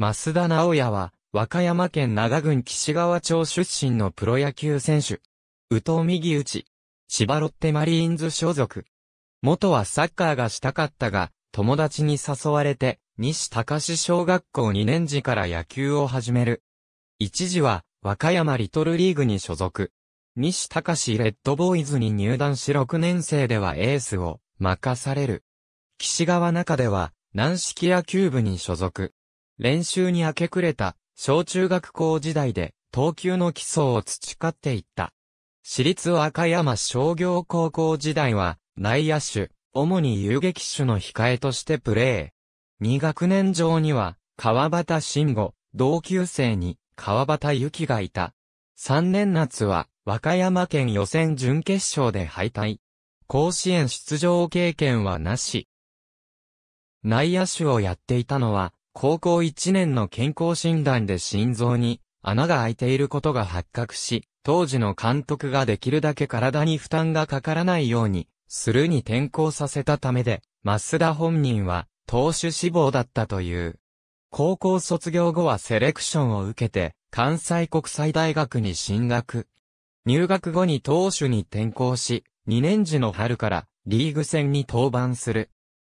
増田直也は、和歌山県長郡岸川町出身のプロ野球選手。宇藤右内。千葉ロッテマリーンズ所属。元はサッカーがしたかったが、友達に誘われて、西高志小学校2年時から野球を始める。一時は、和歌山リトルリーグに所属。西高志レッドボーイズに入団し6年生ではエースを任される。岸川中では、軟式野球部に所属。練習に明け暮れた小中学校時代で投球の基礎を培っていった。私立和歌山商業高校時代は内野手、主に遊撃手の控えとしてプレー。2学年上には川端慎吾、同級生に川端幸がいた。3年夏は和歌山県予選準決勝で敗退。甲子園出場経験はなし。内野手をやっていたのは高校1年の健康診断で心臓に穴が開いていることが発覚し、当時の監督ができるだけ体に負担がかからないように、するに転校させたためで、増田本人は、投手志望だったという。高校卒業後はセレクションを受けて、関西国際大学に進学。入学後に投手に転校し、2年時の春からリーグ戦に登板する。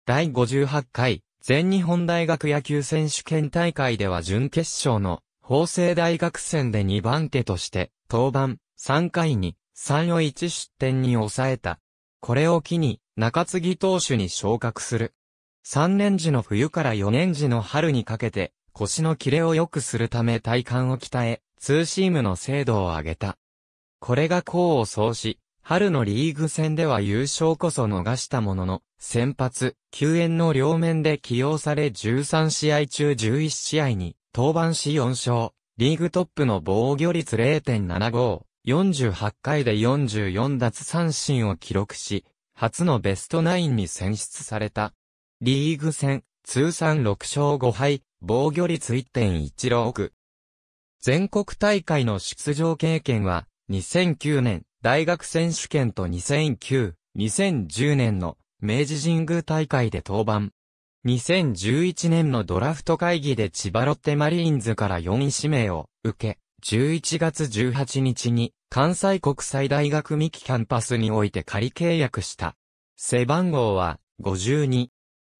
第58回全日本大学野球選手権大会では準決勝の法政大学戦で2番手として登板3回に3を1失点に抑えた。これを機に中継ぎ投手に昇格する。3年時の冬から4年時の春にかけて腰のキレを良くするため体幹を鍛え、ツーシームの精度を上げた。これが功を奏し、春のリーグ戦では優勝こそ逃したものの、先発、救援の両面で起用され13試合中11試合に登板し4勝、リーグトップの防御率0.75、48回で44奪三振を記録し、初のベストナインに選出された。リーグ戦、通算6勝5敗、防御率1.16。全国大会の出場経験は、2009年大学選手権と2009、2010年の明治神宮大会で登板。2011年のドラフト会議で千葉ロッテマリーンズから4位指名を受け、11月18日に関西国際大学三木キャンパスにおいて仮契約した。背番号は52。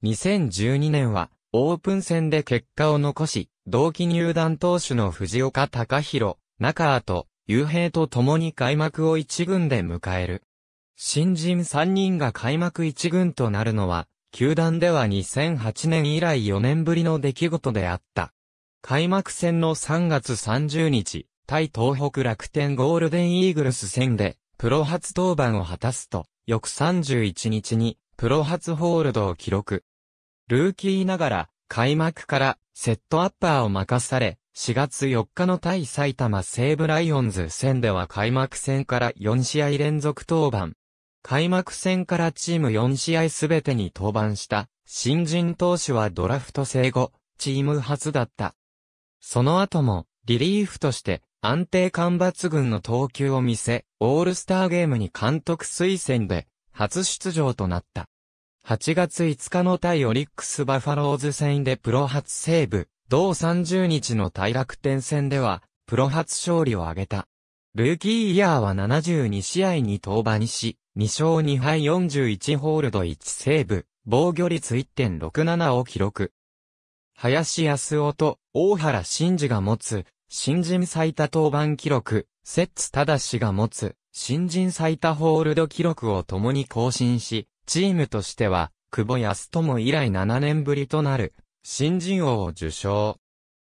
2012年はオープン戦で結果を残し、同期入団投手の藤岡隆弘、中跡、雄平と共に開幕を一軍で迎える。新人3人が開幕1軍となるのは、球団では2008年以来4年ぶりの出来事であった。開幕戦の3月30日、対東北楽天ゴールデンイーグルス戦で、プロ初登板を果たすと、翌31日に、プロ初ホールドを記録。ルーキーながら、開幕からセットアッパーを任され、4月4日の対埼玉西武ライオンズ戦では開幕戦から4試合連続登板、開幕戦からチーム4試合すべてに登板した、新人投手はドラフト生後、チーム初だった。その後も、リリーフとして、安定感抜群の投球を見せ、オールスターゲームに監督推薦で、初出場となった。8月5日の対オリックスバファローズ戦でプロ初セーブ、同30日の対楽天戦では、プロ初勝利を挙げた。ルーキーイヤーは72試合に登板し、2勝2敗41ホールド1セーブ、防御率1.67を記録。林康夫と大原真二が持つ、新人最多登板記録、摂津正が持つ、新人最多ホールド記録を共に更新し、チームとしては、久保康友以来7年ぶりとなる、新人王を受賞。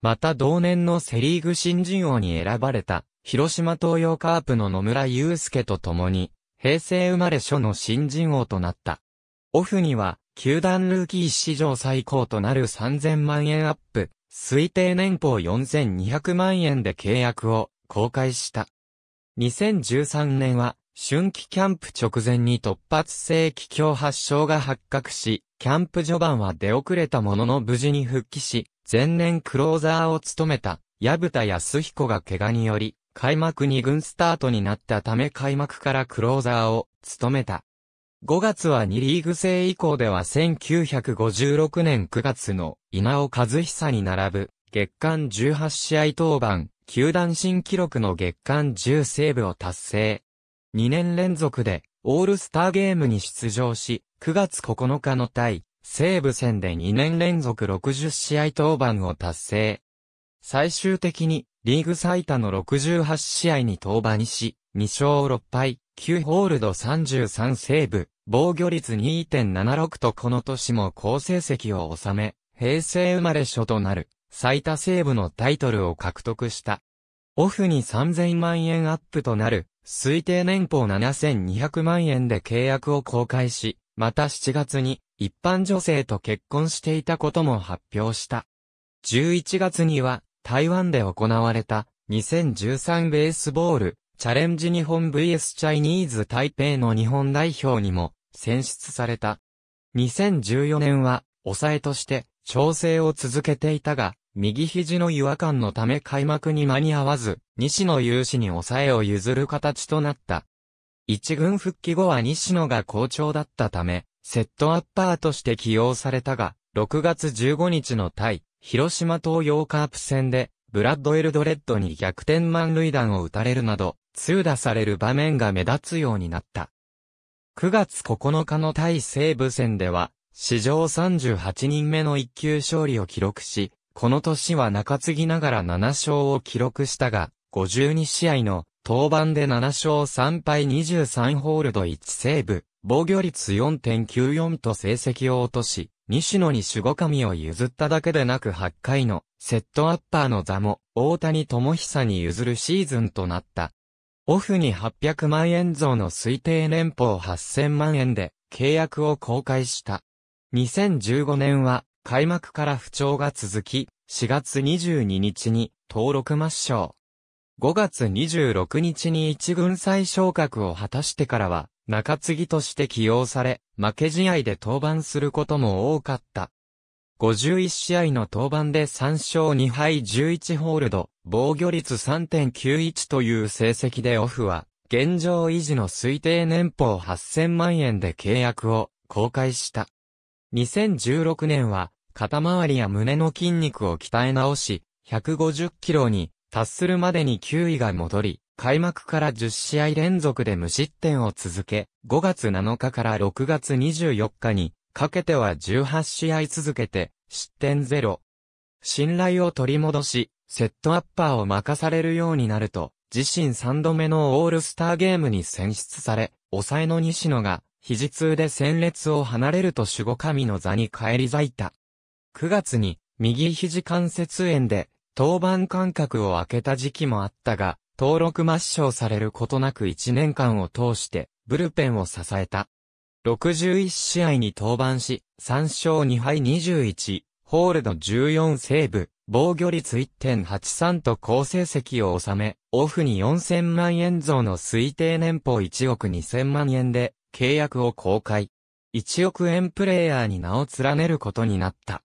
また同年のセリーグ新人王に選ばれた、広島東洋カープの野村祐介と共に、平成生まれ初の新人王となった。オフには、球団ルーキー史上最高となる3000万円アップ、推定年俸4200万円で契約を公開した。2013年は、春季キャンプ直前に突発性気胸発症が発覚し、キャンプ序盤は出遅れたものの無事に復帰し、前年クローザーを務めた、矢蓋康彦が怪我により、開幕2軍スタートになったため開幕からクローザーを務めた。5月は2リーグ制以降では1956年9月の稲尾和久に並ぶ月間18試合登板、球団新記録の月間10セーブを達成。2年連続でオールスターゲームに出場し、9月9日の対西武戦で2年連続60試合登板を達成。最終的にリーグ最多の68試合に登板し、2勝6敗、9ホールド33セーブ、防御率2.76とこの年も好成績を収め、平成生まれ初となる最多セーブのタイトルを獲得した。オフに3000万円アップとなる推定年俸7200万円で契約を公開し、また7月に一般女性と結婚していたことも発表した。11月には台湾で行われた2013ベースボールチャレンジ日本 VS チャイニーズ台北の日本代表にも選出された。2014年は抑えとして調整を続けていたが、右肘の違和感のため開幕に間に合わず、西野有志に抑えを譲る形となった。一軍復帰後は西野が好調だったため、セットアッパーとして起用されたが、6月15日の対広島東洋カープ戦で、ブラッド・エルドレッドに逆転満塁弾を打たれるなど、通打される場面が目立つようになった。9月9日の対西武戦では、史上38人目の一級勝利を記録し、この年は中継ぎながら7勝を記録したが、52試合の登板で7勝3敗23ホールド1セーブ、防御率4.94と成績を落とし、西野に守護神を譲っただけでなく8回のセットアッパーの座も大谷智久に譲るシーズンとなった。オフに800万円増の推定年俸8000万円で契約を公開した。2015年は開幕から不調が続き、4月22日に登録抹消。5月26日に一軍再昇格を果たしてからは中継ぎとして起用され、負け試合で登板することも多かった。51試合の登板で3勝2敗11ホールド、防御率3.91という成績でオフは、現状維持の推定年俸8000万円で契約を公開した。2016年は、肩周りや胸の筋肉を鍛え直し、150キロに達するまでに球威が戻り、開幕から10試合連続で無失点を続け、5月7日から6月24日にかけては18試合続けて失点ゼロ。信頼を取り戻し、セットアッパーを任されるようになると、自身3度目のオールスターゲームに選出され、抑えの西野が、肘痛で戦列を離れると守護神の座に返り咲いた。9月に、右肘関節炎で、登板間隔を空けた時期もあったが、登録抹消されることなく1年間を通して、ブルペンを支えた。61試合に登板し、3勝2敗21、ホールド14セーブ、防御率1.83と好成績を収め、オフに4000万円増の推定年俸1億2000万円で、契約を公開。1億円プレイヤーに名を連ねることになった。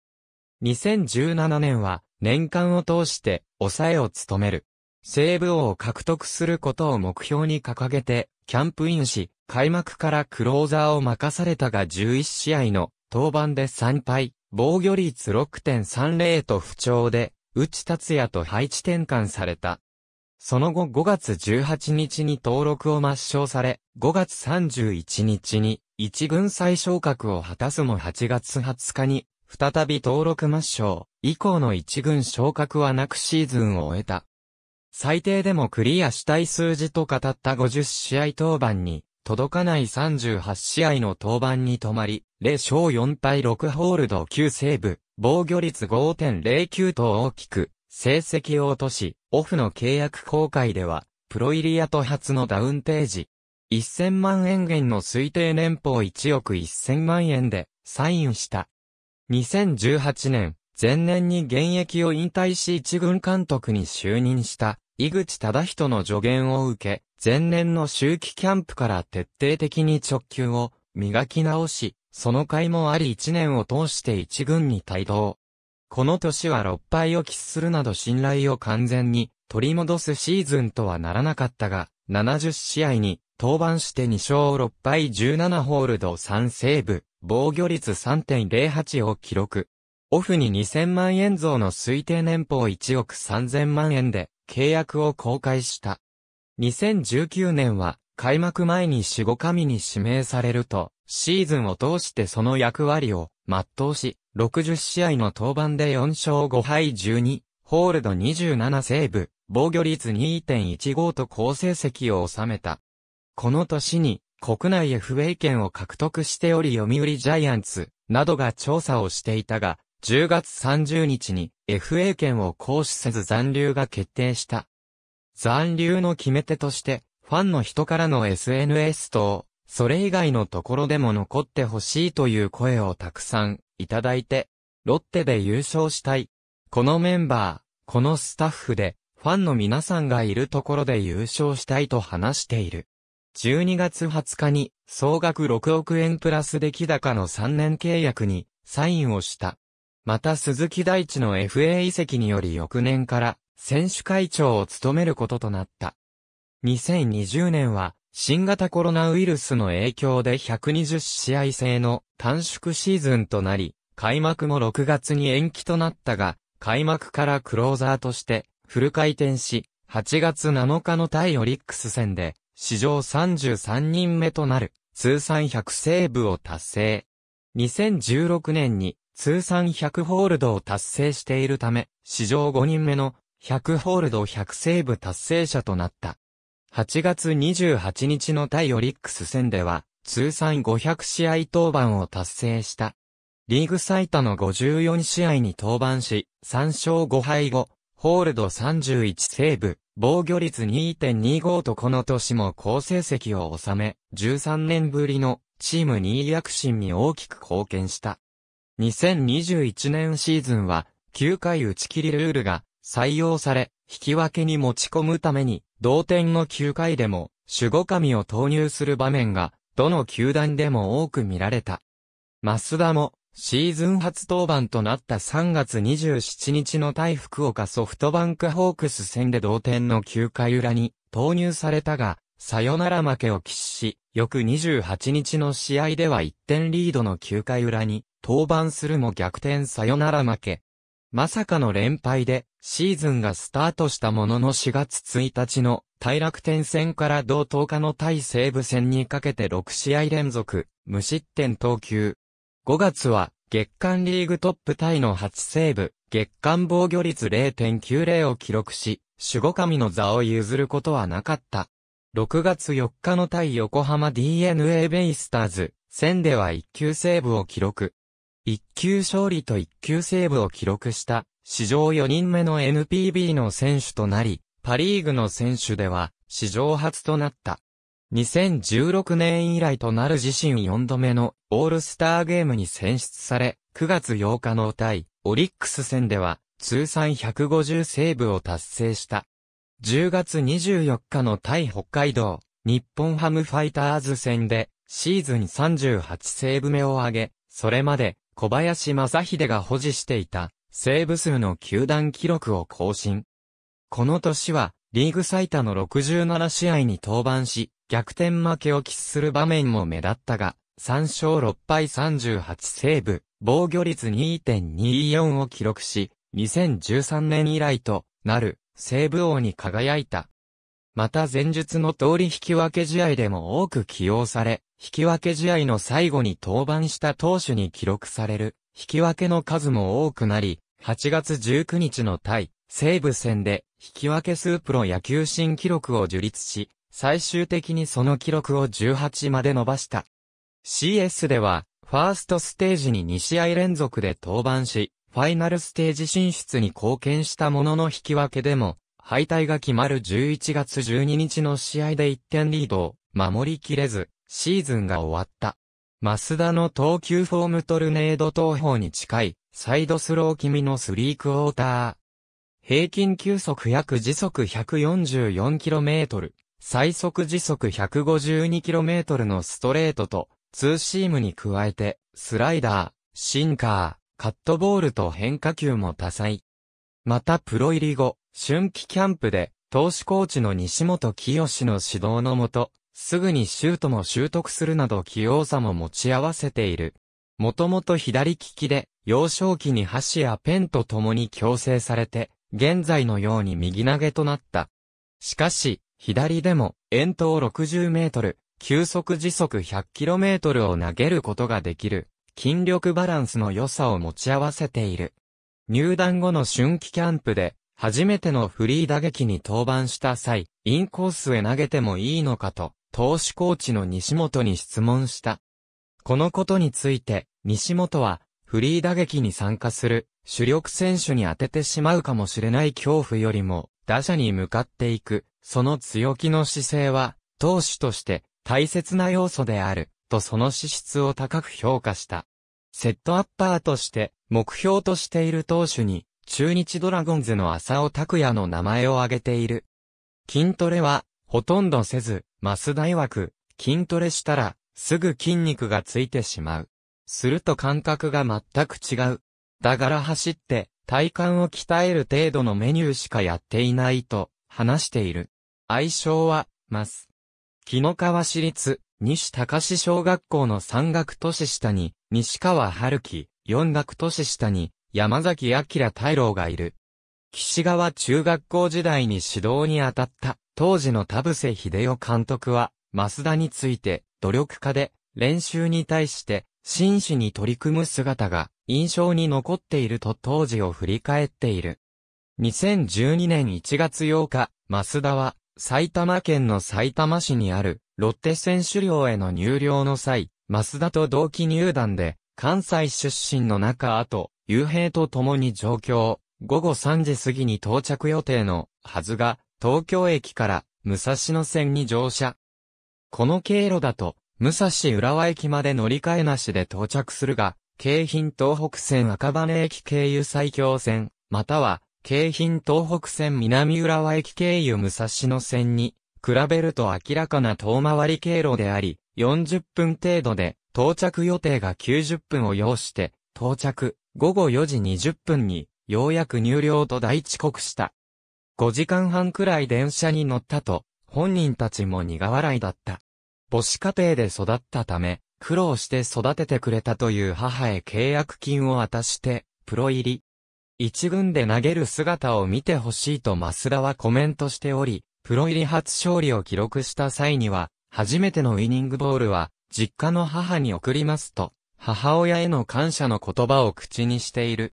2017年は、年間を通して、抑えを務める。西部王を獲得することを目標に掲げて、キャンプインし、開幕からクローザーを任されたが11試合の登板で3敗、防御率6.30と不調で、内達也と配置転換された。その後5月18日に登録を抹消され、5月31日に一軍再昇格を果たすも8月20日に再び登録抹消、以降の一軍昇格はなくシーズンを終えた。最低でもクリアしたい数字と語った50試合登板に、届かない38試合の登板に止まり、0勝4敗6ホールド9セーブ、防御率5.09と大きく、成績を落とし、オフの契約公開では、プロイリアと初のダウンページ。1000万円減の推定年俸1億1000万円で、サインした。2018年、前年に現役を引退し一軍監督に就任した、井口忠人の助言を受け、前年の周期キャンプから徹底的に直球を磨き直し、その回もあり1年を通して1軍に帯同。この年は6敗を喫するなど信頼を完全に取り戻すシーズンとはならなかったが、70試合に登板して2勝6敗17ホールド3セーブ、防御率3.08を記録。オフに2000万円増の推定年俸1億3000万円で契約を公開した。2019年は開幕前に守護神に指名されると、シーズンを通してその役割を全うし、60試合の登板で4勝5敗12、ホールド27セーブ、防御率2.15と好成績を収めた。この年に国内 FA 権を獲得しており読売ジャイアンツなどが調査をしていたが、10月30日に FA 権を行使せず残留が決定した。残留の決め手として、ファンの人からの SNS と、それ以外のところでも残ってほしいという声をたくさんいただいて、ロッテで優勝したい。このメンバー、このスタッフで、ファンの皆さんがいるところで優勝したいと話している。12月20日に、総額6億円プラス出来高の3年契約に、サインをした。また鈴木大地の FA 移籍により翌年から選手会長を務めることとなった。2020年は新型コロナウイルスの影響で120試合制の短縮シーズンとなり、開幕も6月に延期となったが、開幕からクローザーとしてフル回転し、8月7日の対オリックス戦で史上33人目となる通算100セーブを達成。2016年に通算100ホールドを達成しているため、史上5人目の100ホールド100セーブ達成者となった。8月28日の対オリックス戦では、通算500試合登板を達成した。リーグ最多の54試合に登板し、3勝5敗後、ホールド31セーブ、防御率2.25とこの年も好成績を収め、13年ぶりのチーム2位躍進に大きく貢献した。2021年シーズンは、9回打ち切りルールが採用され、引き分けに持ち込むために、同点の9回でも、守護神を投入する場面が、どの球団でも多く見られた。増田も、シーズン初登板となった3月27日の対福岡ソフトバンクホークス戦で同点の9回裏に投入されたが、サヨナラ負けを喫し、翌28日の試合では1点リードの9回裏に登板するも逆転さよなら負け。まさかの連敗で、シーズンがスタートしたものの4月1日の対楽天戦から同10日の対西武戦にかけて6試合連続、無失点投球。5月は、月間リーグトップタイの8セーブ、月間防御率0.90を記録し、守護神の座を譲ることはなかった。6月4日の対横浜 DNA ベイスターズ、戦では1級セーブを記録。一級勝利と一級セーブを記録した、史上4人目の NPB の選手となり、パリーグの選手では、史上初となった。2016年以来となる自身4度目のオールスターゲームに選出され、9月8日の対オリックス戦では、通算150セーブを達成した。10月24日の対北海道、日本ハムファイターズ戦で、シーズン38セーブ目を挙げ、それまで小林正秀が保持していた、セーブ数の球団記録を更新。この年は、リーグ最多の67試合に登板し、逆転負けを喫する場面も目立ったが、3勝6敗38セーブ、防御率2.24を記録し、2013年以来となる、セーブ王に輝いた。また前述の通り引き分け試合でも多く起用され、引き分け試合の最後に登板した投手に記録される、引き分けの数も多くなり、8月19日の対、西武戦で、引き分け数プロ野球新記録を樹立し、最終的にその記録を18まで伸ばした。CS では、ファーストステージに2試合連続で登板し、ファイナルステージ進出に貢献したものの引き分けでも、敗退が決まる11月12日の試合で1点リードを守りきれず、シーズンが終わった。増田の投球フォームトルネード投法に近い、サイドスロー気味のスリークォーター。平均球速約時速 144km、最速時速 152km のストレートと、ツーシームに加えて、スライダー、シンカー、カットボールと変化球も多彩。またプロ入り後、春季キャンプで、投手コーチの西本清の指導のもと、すぐにシュートも習得するなど器用さも持ち合わせている。もともと左利きで、幼少期に箸やペンと共に強制されて、現在のように右投げとなった。しかし、左でも、遠投60メートル、球速時速100キロメートルを投げることができる、筋力バランスの良さを持ち合わせている。入団後の春季キャンプで、初めてのフリー打撃に登板した際、インコースへ投げてもいいのかと、投手コーチの西本に質問した。このことについて、西本は、フリー打撃に参加する、主力選手に当ててしまうかもしれない恐怖よりも、打者に向かっていく、その強気の姿勢は、投手として大切な要素である、とその資質を高く評価した。セットアッパーとして、目標としている投手に、中日ドラゴンズの浅尾拓也の名前を挙げている。筋トレは、ほとんどせず、増ス大枠、筋トレしたら、すぐ筋肉がついてしまう。すると感覚が全く違う。だから走って、体幹を鍛える程度のメニューしかやっていないと、話している。愛称は、マす。木の川市立、西高志小学校の山岳都市下に、西川春樹、四学年下に山崎明太郎がいる。岸川中学校時代に指導に当たった当時の田臥秀夫監督は、増田について努力家で練習に対して真摯に取り組む姿が印象に残っていると当時を振り返っている。2012年1月8日、増田は埼玉県の埼玉市にあるロッテ選手寮への入寮の際、増田と同期入団で関西出身の中後、夕平と共に上京、午後3時過ぎに到着予定のはずが、東京駅から武蔵野線に乗車。この経路だと、武蔵浦和駅まで乗り換えなしで到着するが、京浜東北線赤羽駅経由最強線、または、京浜東北線南浦和駅経由武蔵野線に、比べると明らかな遠回り経路であり、40分程度で到着予定が90分を要して、到着、午後4時20分に、ようやく入寮と大遅刻した。5時間半くらい電車に乗ったと、本人たちも苦笑いだった。母子家庭で育ったため、苦労して育ててくれたという母へ契約金を渡して、プロ入り。一軍で投げる姿を見てほしいと増田はコメントしており、プロ入り初勝利を記録した際には、初めてのウィニングボールは、実家の母に送りますと、母親への感謝の言葉を口にしている。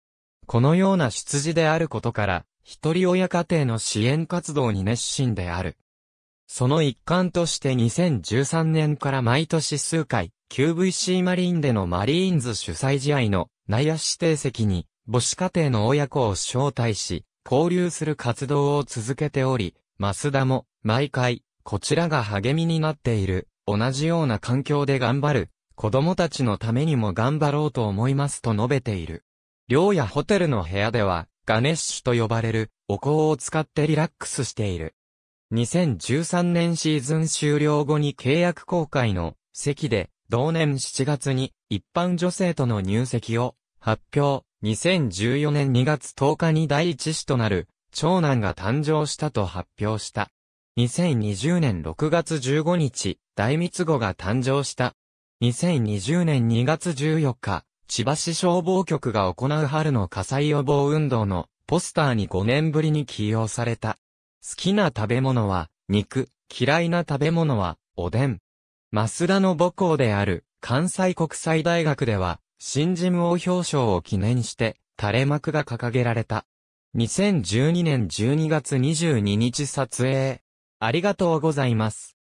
このような出自であることから、一人親家庭の支援活動に熱心である。その一環として2013年から毎年数回、QVC マリーンでのマリーンズ主催試合の内野指定席に、母子家庭の親子を招待し、交流する活動を続けており、マスダも、毎回、こちらが励みになっている。同じような環境で頑張る、子供たちのためにも頑張ろうと思いますと述べている。寮やホテルの部屋では、ガネッシュと呼ばれる、お香を使ってリラックスしている。2013年シーズン終了後に契約公開の席で、同年7月に一般女性との入籍を発表。2014年2月10日に第一子となる長男が誕生したと発表した。2020年6月15日、大密語が誕生した。2020年2月14日、千葉市消防局が行う春の火災予防運動のポスターに5年ぶりに起用された。好きな食べ物は肉、嫌いな食べ物はおでん。増田の母校である関西国際大学では新人王表彰を記念して垂れ幕が掲げられた。2012年12月22日撮影。ありがとうございます。